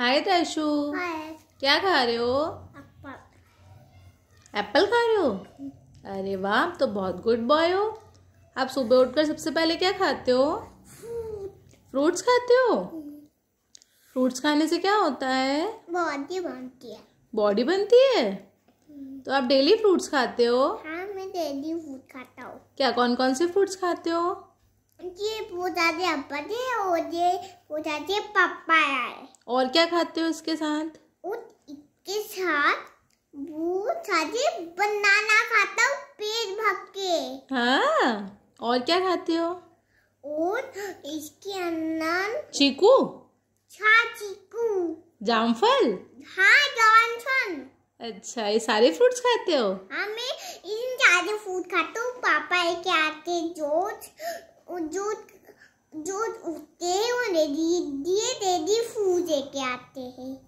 हाय तैशु क्या खा रहे हो एप्पल खा रहे हो अरे वाह तो बहुत गुड बॉय हो आप सुबह उठकर सबसे पहले क्या खाते हो फ्रूट्स खाते हो फ्रूट्स खाने से क्या होता है बॉडी बनती है बॉडी बनती है hmm. तो आप डेली फ्रूट्स खाते हो हाँ मैं डेली फ्रूट खाता हूँ क्या कौन कौन से फ्रूट्स खाते हो ये पूजा के अब्बा थे और ये पूजा के पापा आए और क्या खाते हो उसके साथ उसके साथ वो सारे बनाना खाता हूँ पेट भर के हाँ और क्या खाते हो और इसके अंदर चीकू हाँ चीकू जामफल हाँ जामफल अच्छा ये सारे फ्रूट्स खाते हो हाँ मैं इन सारे फ्रूट खाता हूँ पापा लेके आते रोज जो जो उगते उन्हें दिए दे दी फूल के आते हैं